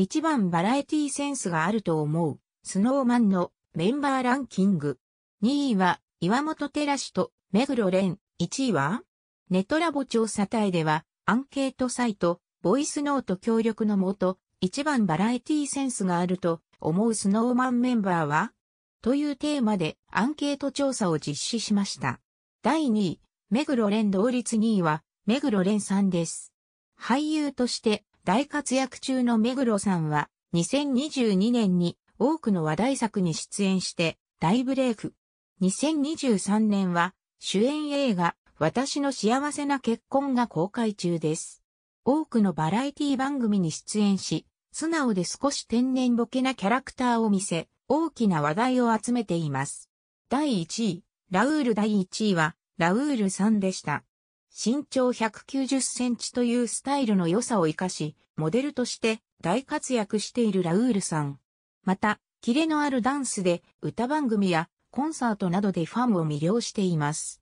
一番バラエティセンスがあると思う、スノーマンのメンバーランキング。2位は、岩本寺氏と目黒蓮。1位は、ネトラボ調査隊では、アンケートサイト、ボイスノート協力のもと、一番バラエティセンスがあると思うスノーマンメンバーはというテーマでアンケート調査を実施しました。第2位、目黒蓮同率2位は、目黒蓮さんです。俳優として大活躍中の目黒さんは、2022年に多くの話題作に出演して大ブレイク。2023年は主演映画私の幸せな結婚が公開中です。多くのバラエティ番組に出演し、素直で少し天然ボケなキャラクターを見せ、大きな話題を集めています。第1位、ラウール第1位は、ラウールさんでした。身長190センチというスタイルの良さを活かし、モデルとして大活躍しているラウールさん。また、キレのあるダンスで歌番組やコンサートなどでファンを魅了しています。